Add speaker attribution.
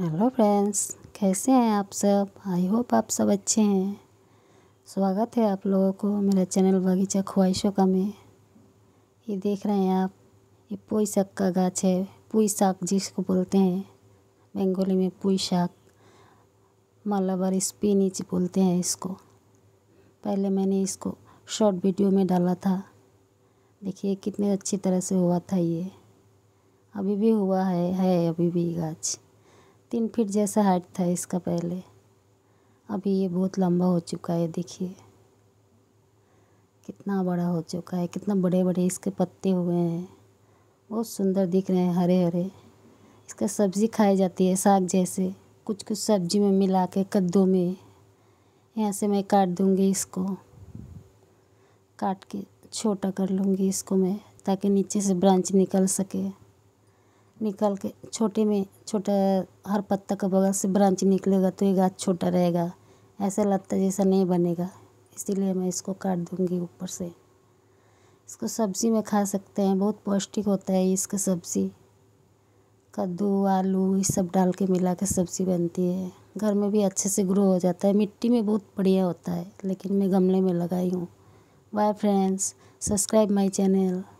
Speaker 1: hello friends कैसे हैं आप सब आई होप आप सब अच्छे हैं स्वागत है आप लोगों को मेरा चैनल बगीचा ख्वाहिशों का में ये देख रहे हैं आप ये पुई साग का गाछ है पुई शाक जिसको बोलते हैं बंगाली में पुई शाक मालाबार स्पिनिच बोलते हैं इसको पहले मैंने इसको शॉर्ट वीडियो में डाला था देखिए कितने अच्छी तरह से हुआ था ये अभी भी हुआ है है अभी भी गाछ तीन फीट जैसा हाइट था इसका पहले अभी ये बहुत लंबा हो चुका है देखिए कितना बड़ा हो चुका है कितना बड़े बड़े इसके पत्ते हुए हैं बहुत सुंदर दिख रहे हैं हरे हरे इसका सब्ज़ी खाई जाती है साग जैसे कुछ कुछ सब्ज़ी में मिला के कद्दू में यहाँ से मैं काट दूँगी इसको काट के छोटा कर लूँगी इसको मैं ताकि नीचे से ब्रांच निकल सके निकल के छोटे में छोटा हर पत्ता का बगल से ब्रांच निकलेगा तो ये गाछ छोटा रहेगा ऐसा लगता जैसा नहीं बनेगा इसीलिए मैं इसको काट दूँगी ऊपर से इसको सब्ज़ी में खा सकते हैं बहुत पौष्टिक होता है इसका सब्ज़ी कद्दू आलू ये सब डाल के मिला के सब्ज़ी बनती है घर में भी अच्छे से ग्रो हो जाता है मिट्टी में बहुत बढ़िया होता है लेकिन मैं गमले में लगाई हूँ bye friends subscribe my channel